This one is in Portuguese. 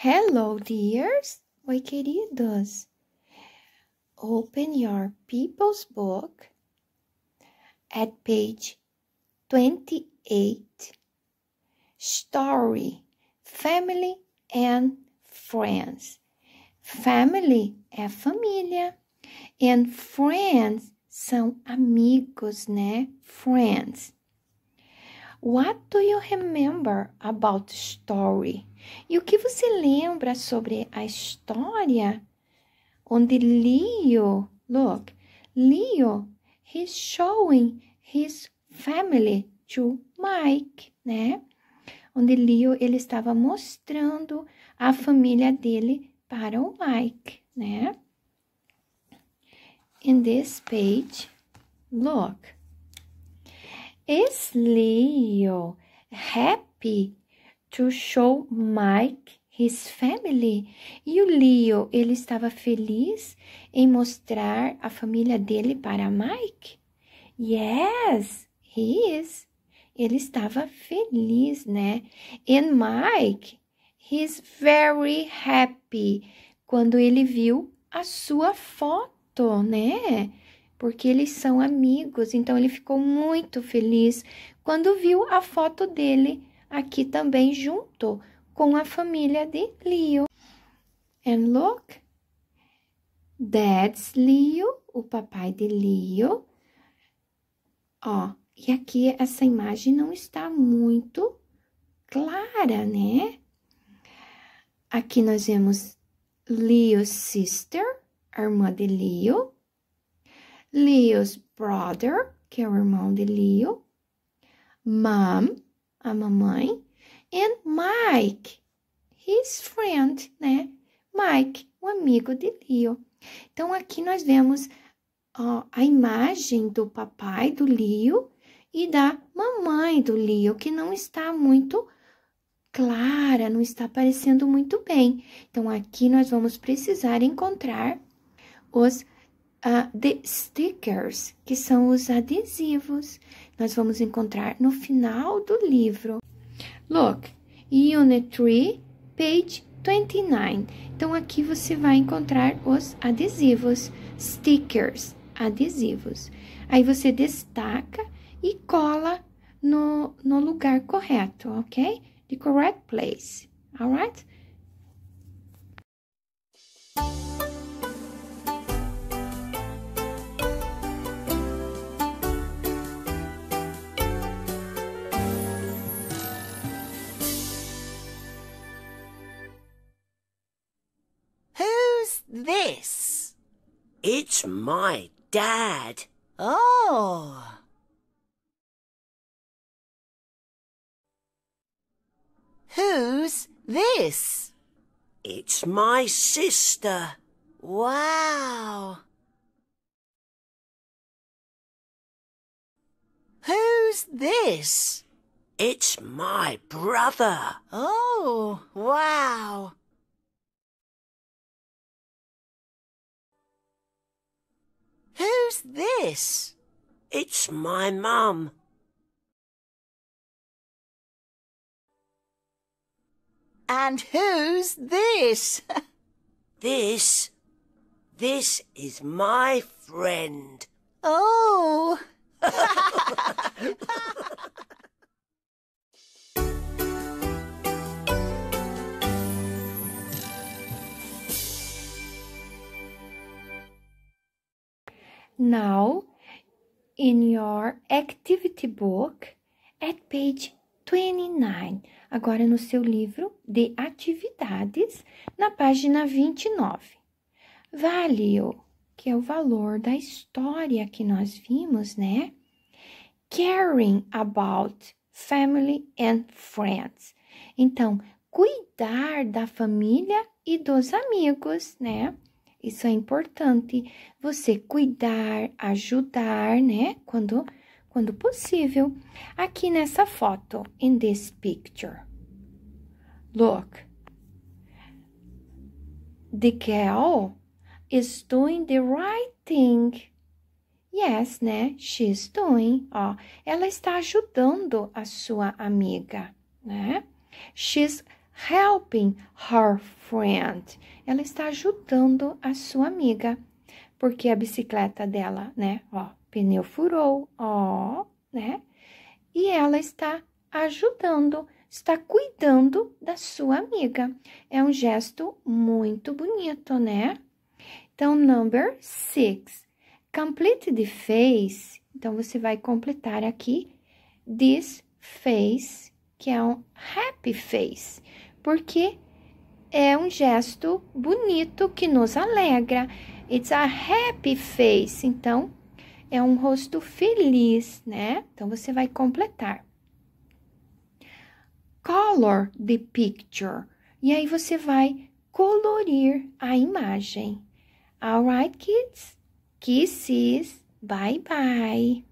Hello, dears! Oi, queridos! Open your People's Book at page 28. Story Family and Friends. Family é família, and friends são amigos, né? Friends. What do you remember about the story? E o que você lembra sobre a história? Onde Leo, look, Leo, he's showing his family to Mike, né? Onde Leo ele estava mostrando a família dele para o Mike, né? In this page, look. Is Leo happy to show Mike his family? E o Leo, ele estava feliz em mostrar a família dele para Mike? Yes, he is. Ele estava feliz, né? And Mike, he's very happy quando ele viu a sua foto, né? porque eles são amigos. Então ele ficou muito feliz quando viu a foto dele aqui também junto com a família de Leo. And look, that's Leo, o papai de Leo. Ó, e aqui essa imagem não está muito clara, né? Aqui nós vemos Leo's sister, a irmã de Leo. Leo's brother, que é o irmão de Leo, mom, a mamãe, and Mike, his friend, né? Mike, o amigo de Leo. Então aqui nós vemos ó, a imagem do papai do Leo e da mamãe do Leo, que não está muito clara, não está aparecendo muito bem. Então aqui nós vamos precisar encontrar os uh, stickers, que são os adesivos. Nós vamos encontrar no final do livro. Look, Unit 3, page 29. Então, aqui você vai encontrar os adesivos, stickers, adesivos. Aí, você destaca e cola no, no lugar correto, ok? The correct place, alright? this? It's my dad. Oh. Who's this? It's my sister. Wow. Who's this? It's my brother. Oh, wow. this? It's my mum. And who's this? this? This is my friend. Oh! Now, in your activity book, at page 29. Agora no seu livro de atividades, na página 29. Value, que é o valor da história que nós vimos, né? Caring about family and friends. Então, cuidar da família e dos amigos, né? Isso é importante. Você cuidar, ajudar, né? Quando, quando possível. Aqui nessa foto, in this picture. Look. The girl is doing the right thing. Yes, né? She's doing. Ó, ela está ajudando a sua amiga, né? She's helping her friend. Ela está ajudando a sua amiga, porque a bicicleta dela, né, ó, pneu furou, ó, né? E ela está ajudando, está cuidando da sua amiga. É um gesto muito bonito, né? Então, number six, complete the face. Então, você vai completar aqui this face, que é um happy face porque é um gesto bonito que nos alegra. It's a happy face. Então, é um rosto feliz, né? Então, você vai completar. Color the picture. E aí, você vai colorir a imagem. Alright, kids? Kisses. Bye, bye.